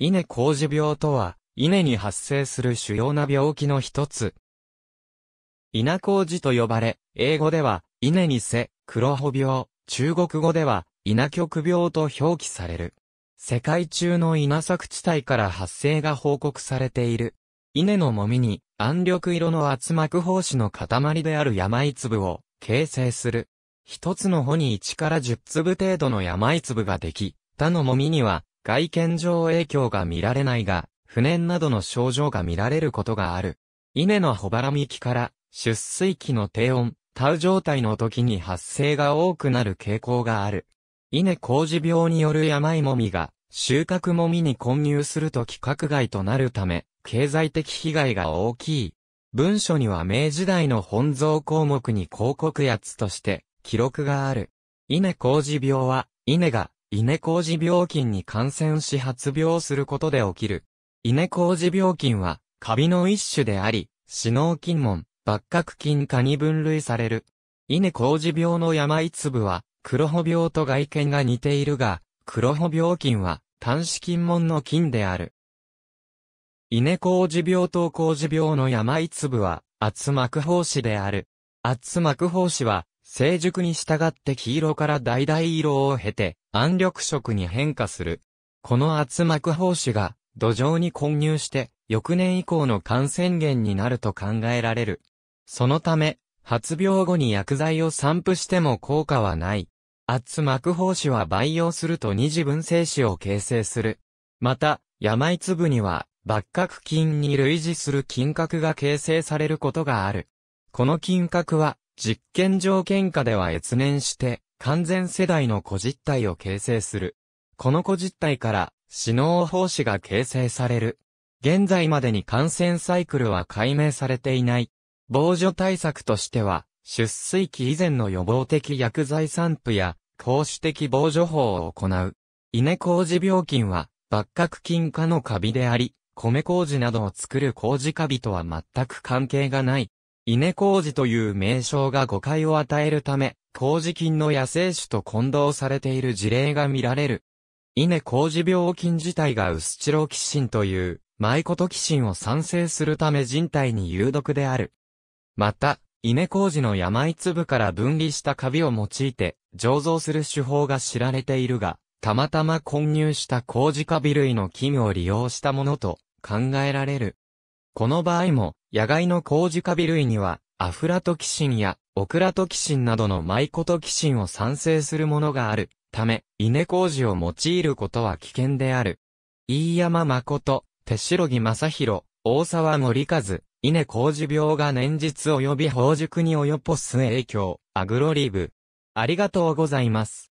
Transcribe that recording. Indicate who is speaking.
Speaker 1: 稲工事病とは、稲に発生する主要な病気の一つ。稲工事と呼ばれ、英語では、稲にせ、黒穂病、中国語では、稲極病と表記される。世界中の稲作地帯から発生が報告されている。稲のもみに、暗緑色の厚膜胞子の塊である山粒を形成する。一つの穂に1から10粒程度の山粒ができ、他のもみには外見上影響が見られないが、不燃などの症状が見られることがある。稲のほばらみきから、出水期の低温、タウ状態の時に発生が多くなる傾向がある。稲麹病による病もみが、収穫もみに混入すると規格外となるため、経済的被害が大きい。文書には明時代の本草項目に広告やつとして、記録がある。稲麹病は、稲が稲工事病菌に感染し発病することで起きる。稲工事病菌は、カビの一種であり、死脳菌門、抜ク菌科に分類される。稲工事病の一粒は、黒穂病と外見が似ているが、黒穂病菌は、単子菌門の菌である。稲工事病と工事病の一粒は、圧膜胞子である。圧膜胞子は、成熟に従って黄色から橙色を経て、暗緑色に変化する。この圧膜胞子が土壌に混入して、翌年以降の感染源になると考えられる。そのため、発病後に薬剤を散布しても効果はない。圧膜胞子は培養すると二次分生子を形成する。また、病粒には、幕核菌に類似する菌核が形成されることがある。この菌核は、実験条件下では越年して、完全世代の個実体を形成する。この個実体から、死脳胞子が形成される。現在までに感染サイクルは解明されていない。防除対策としては、出水期以前の予防的薬剤散布や、公主的防除法を行う。稲麹病菌は、抜核菌科のカビであり、米麹などを作る麹カビとは全く関係がない。稲麹という名称が誤解を与えるため、麹菌の野生種と混同されている事例が見られる。稲麹病菌自体がウスチロキシンという、マイコトキシンを産生するため人体に有毒である。また、稲麹の病粒から分離したカビを用いて、醸造する手法が知られているが、たまたま混入した麹カビ類の菌を利用したものと考えられる。この場合も、野外の工事カ微類には、アフラトキシンやオクラトキシンなどのマイコトキシンを産生するものがあるため、稲工事を用いることは危険である。飯山誠、手白木正宏、大沢森和、稲工事病が年日及び宝熟に及ぼす影響、アグロリーブ。ありがとうございます。